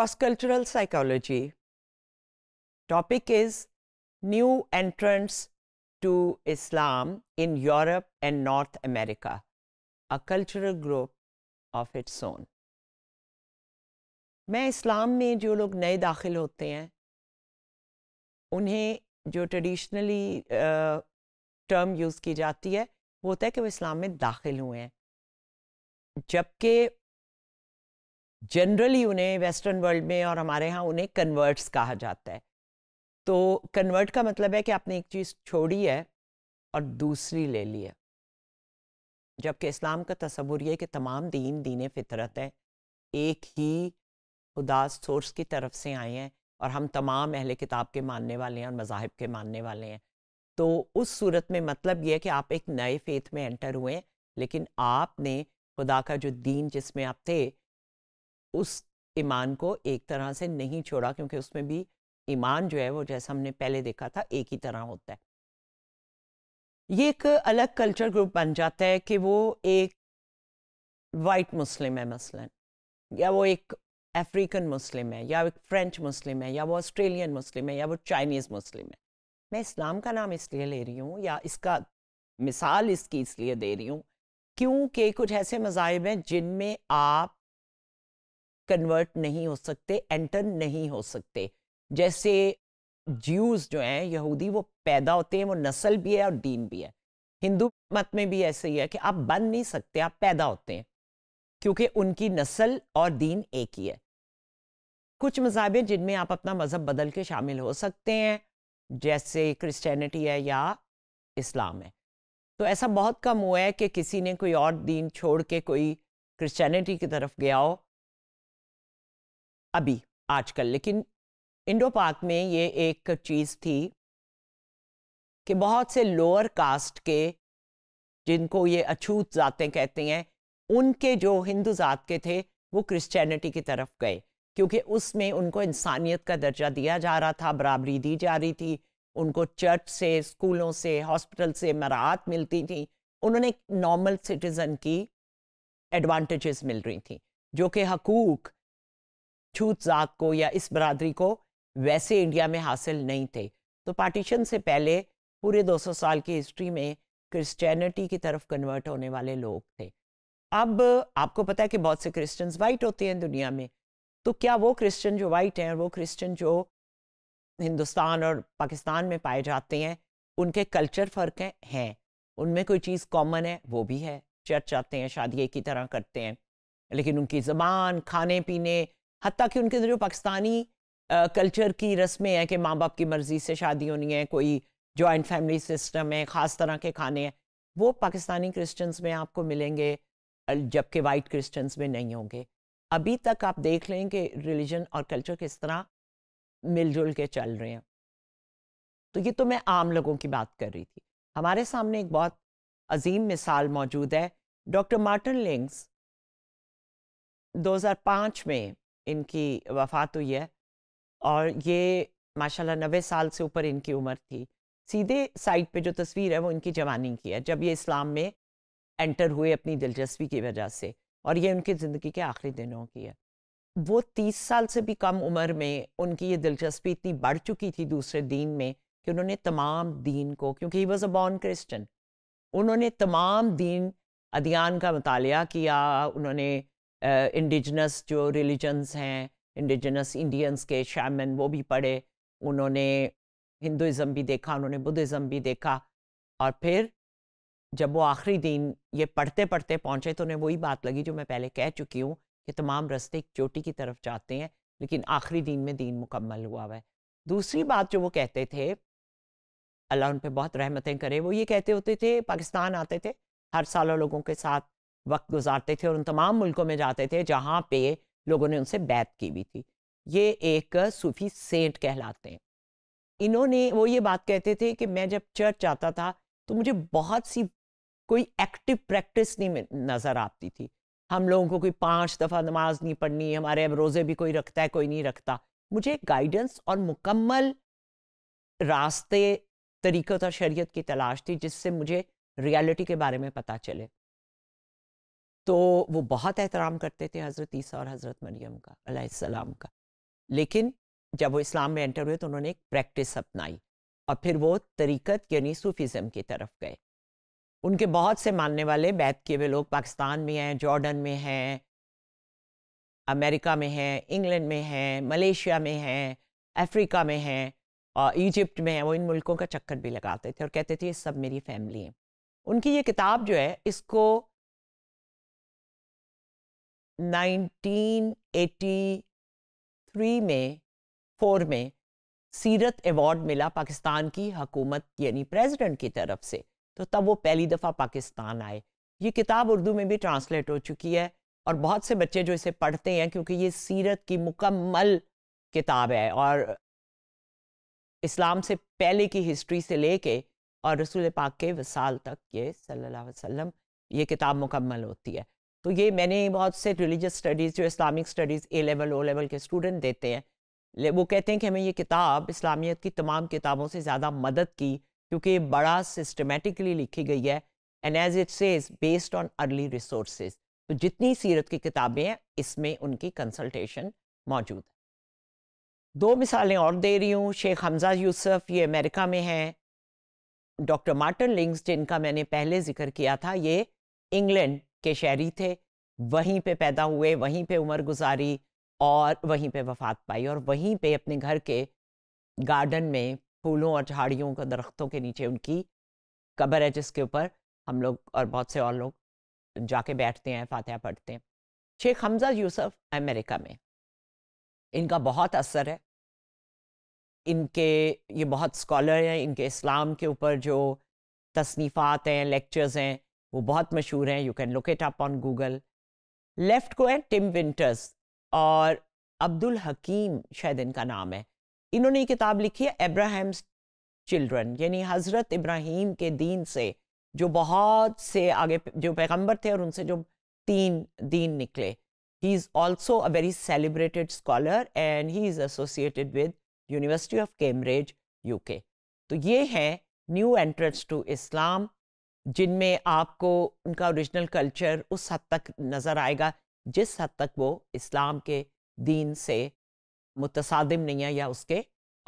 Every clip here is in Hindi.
cross cultural psychology. Topic is new entrants to Islam in Europe and North America, a cultural group of its own. main islam mein jo log naye dakhil hote hain unhe jo traditionally uh, term use ki jati hai wo hota hai ki wo islam mein dakhil hue hain jabke generally उन्हें वेस्टर्न वर्ल्ड में और हमारे यहाँ उन्हें कन्वर्ट्स कहा जाता है तो कन्वर्ट का मतलब है कि आपने एक चीज़ छोड़ी है और दूसरी ले ली है जबकि इस्लाम का तस्वुर यह कि तमाम दीन दीन फितरत है एक ही खुदा सोर्स की तरफ से आए हैं और हम तमाम अहल किताब के मानने वाले हैं और मजाहब के मानने वाले हैं तो उस सूरत में मतलब यह है कि आप एक नए फेथ में एंटर हुए लेकिन आपने खुदा का जो दीन जिसमें आप थे उस ईमान को एक तरह से नहीं छोड़ा क्योंकि उसमें भी ईमान जो है वो जैसा हमने पहले देखा था एक ही तरह होता है ये एक अलग कल्चर ग्रुप बन जाता है कि वो एक वाइट मुस्लिम है मसलन या वो एक अफ्रीकन मुस्लिम है या एक फ्रेंच मुस्लिम है या वो ऑस्ट्रेलियन मुस्लिम है या वो चाइनीज़ मुस्लिम है मैं इस्लाम का नाम इसलिए ले रही हूँ या इसका मिसाल इसकी इसलिए दे रही हूँ क्योंकि कुछ ऐसे मजाहब हैं जिनमें आप कन्वर्ट नहीं हो सकते एंटर नहीं हो सकते जैसे ज्यूज जो हैं यहूदी वो पैदा होते हैं वो नस्ल भी है और दीन भी है हिंदू मत में भी ऐसे ही है कि आप बन नहीं सकते आप पैदा होते हैं क्योंकि उनकी नस्ल और दीन एक ही है कुछ मजाहब जिनमें आप अपना मज़हब बदल के शामिल हो सकते हैं जैसे क्रिश्चियनिटी है या इस्लाम है तो ऐसा बहुत कम हुआ है कि किसी ने कोई और दीन छोड़ के कोई क्रिश्चियनिटी की तरफ गया हो अभी आजकल लेकिन इंडो पार्क में ये एक चीज़ थी कि बहुत से लोअर कास्ट के जिनको ये अछूत जातें कहते हैं उनके जो हिंदू ज़ात के थे वो क्रिश्चियनिटी की तरफ गए क्योंकि उसमें उनको इंसानियत का दर्जा दिया जा रहा था बराबरी दी जा रही थी उनको चर्च से स्कूलों से हॉस्पिटल से मराहत मिलती थी उन्होंने नॉर्मल सिटीज़न की एडवांटेजेस मिल रही थी जो कि हकूक छूत जात को या इस बरादरी को वैसे इंडिया में हासिल नहीं थे तो पार्टीशन से पहले पूरे 200 साल की हिस्ट्री में क्रिश्चियनिटी की तरफ कन्वर्ट होने वाले लोग थे अब आपको पता है कि बहुत से क्रिश्चियंस वाइट होते हैं दुनिया में तो क्या वो क्रिश्चियन जो वाइट हैं वो क्रिश्चियन जो हिंदुस्तान और पाकिस्तान में पाए जाते हैं उनके कल्चर फ़र्क हैं हैं उनमें कोई चीज़ कॉमन है वो भी है चर्च आते हैं शादी की तरह करते हैं लेकिन उनकी ज़बान खाने पीने हती कि उनके अंदर जो पाकिस्तानी कल्चर की रस्में हैं कि माँ बाप की मर्ज़ी से शादी होनी है कोई जॉइंट फैमिली सिस्टम है ख़ास तरह के खाने हैं वो पाकिस्तानी क्रिश्चियंस में आपको मिलेंगे जबकि वाइट क्रिश्चियंस में नहीं होंगे अभी तक आप देख लें कि रिलीजन और कल्चर किस तरह मिलजुल के चल रहे हैं तो ये तो मैं आम लोगों की बात कर रही थी हमारे सामने एक बहुत अजीम मिसाल मौजूद है डॉक्टर मार्टिन लिंग्स 2005 में इनकी वफ़ात तो हुई है और ये माशाल्लाह नबे साल से ऊपर इनकी उम्र थी सीधे साइड पे जो तस्वीर है वो इनकी जवानी की है जब ये इस्लाम में एंटर हुए अपनी दिलचस्पी की वजह से और ये उनकी ज़िंदगी के आखिरी दिनों की है वो तीस साल से भी कम उम्र में उनकी ये दिलचस्पी इतनी बढ़ चुकी थी दूसरे दीन में कि उन्होंने तमाम दीन को क्योंकि he was a born Christian उन्होंने तमाम दीन अदियान का मताल किया उन्होंने इंडिजनस जो रिलीजन्स हैं इंडिजनस इंडियंस के शामन वो भी पढ़े उन्होंने हिंदुज़म भी देखा उन्होंने बुद्धिज़म भी देखा और फिर जब वो आखिरी दिन ये पढ़ते पढ़ते पहुँचे तो उन्हें वही बात लगी जो मैं पहले कह चुकी हूँ कि तमाम रस्ते एक चोटी की तरफ जाते हैं लेकिन आखिरी दिन में दीन मुकम्मल हुआ हुआ है दूसरी बात जो वो कहते थे अल्लाह उन पर बहुत रहमतें करे वो ये कहते होते थे पाकिस्तान आते थे हर सालों लोगों के साथ वक्त गुजारते थे और उन तमाम मुल्कों में जाते थे जहाँ पे लोगों ने उनसे बैत की भी थी ये एक सूफी सेंट कहलाते हैं इन्होंने वो ये बात कहते थे कि मैं जब चर्च जाता था तो मुझे बहुत सी कोई एक्टिव प्रैक्टिस नहीं नज़र आती थी हम लोगों को कोई पांच दफ़ा नमाज नहीं पढ़नी हमारे अब रोज़े भी कोई रखता है कोई नहीं रखता मुझे गाइडेंस और मुकम्मल रास्ते तरीक़त और शरीयत की तलाश थी जिससे मुझे रियलिटी के बारे में पता चले तो वो बहुत एहतराम करते थे हज़रत ईसा और हज़रत मरियम का अलैहिस्सलाम का लेकिन जब वो इस्लाम में एंटर हुए तो उन्होंने एक प्रैक्टिस अपनाई और फिर वो तरीक़त यानी सूफीज़म की तरफ गए उनके बहुत से मानने वाले बैत किए हुए लोग पाकिस्तान में हैं जॉर्डन में हैं अमेरिका में हैं इंग्लैंड में हैं मलेशिया में हैं अफ्रीका में हैं और इजिप्ट में हैं वो इन मुल्कों का चक्कर भी लगाते थे और कहते थे ये सब मेरी फैमिली है उनकी ये किताब जो है इसको 1983 में फोर में सीरत अवार्ड मिला पाकिस्तान की हकूमत यानी प्रेसिडेंट की तरफ से तो तब वो पहली दफ़ा पाकिस्तान आए ये किताब उर्दू में भी ट्रांसलेट हो चुकी है और बहुत से बच्चे जो इसे पढ़ते हैं क्योंकि ये सीरत की मुकम्मल किताब है और इस्लाम से पहले की हिस्ट्री से लेके और रसूल पाक के वसाल तक ये सल्लल्लाहु अलैहि वसल्लम ये किताब मुकम्मल होती है तो ये मैंने बहुत से रिलीजियस स्टडीज़ जो Islamic studies A level O level के स्टूडेंट देते हैं वो कहते हैं कि हमें ये किताब इस्लामियत की तमाम किताबों से ज़्यादा मदद की क्योंकि बड़ा सिस्टमेटिकली लिखी गई है and as it says based on early resource तो जितनी सीरत की किताबें हैं इसमें उनकी कंसल्टेशन मौजूद है दो मिसालें और दे रही हूँ शेख हमजा यूसुफ ये अमेरिका में हैं डॉक्टर मार्टन लिंग्स जिनका मैंने पहले जिक्र किया था ये इंग्लैंड के शहरी थे वहीं पे पैदा हुए वहीं पे उम्र गुजारी और वहीं पे वफात पाई और वहीं पे अपने घर के गार्डन में फूलों और झाड़ियों का दरख्तों के नीचे उनकी कब्र है जिसके ऊपर हम लोग और बहुत से और लोग जाके बैठते हैं फातह पढ़ते हैं शेख हमजा यूसुफ अमेरिका में इनका बहुत असर है इनके ये बहुत स्कॉलर हैं इनके इस्लाम के ऊपर जो तसनीफ़ात हैं लेक्चर्स हैं वो बहुत मशहूर हैं you can locate up on Google left को है टिम विंटर्स और अब्दुल हकीम शायद इनका नाम है इन्होंने ये किताब लिखी है एब्राहम्स चिल्ड्रन यानी हज़रत इब्राहिम के दीन से जो बहुत से आगे जो पैगंबर थे और उनसे जो तीन दीन निकले he is also a very celebrated scholar and he is associated with university of Cambridge uk तो ये है न्यू एंट्रेंस टू इस्लाम जिनमें आपको उनका ओरिजिनल कल्चर उस हद तक नज़र आएगा जिस हद तक वो इस्लाम के दीन से मुतसादिम नहीं है या उसके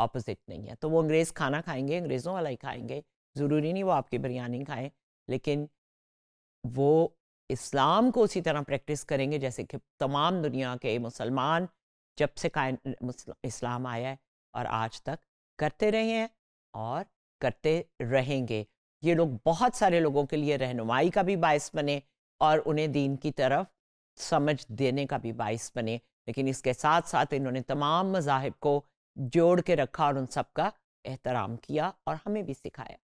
ऑपोजिट नहीं है तो वो अंग्रेज़ खाना खाएंगे अंग्रेज़ों वाला ही खाएंगे ज़रूरी नहीं वो आपकी बिरयानी खाएं लेकिन वो इस्लाम को उसी तरह प्रैक्टिस करेंगे जैसे कि तमाम दुनिया के मुसलमान जब से काय इस्लाम आया है और आज तक करते रहे हैं और करते रहेंगे ये लोग बहुत सारे लोगों के लिए रहनुमाई का भी बायस बने और उन्हें दीन की तरफ समझ देने का भी बायस बने लेकिन इसके साथ साथ इन्होंने तमाम मजाहब को जोड़ के रखा और उन सब का एहतराम किया और हमें भी सिखाया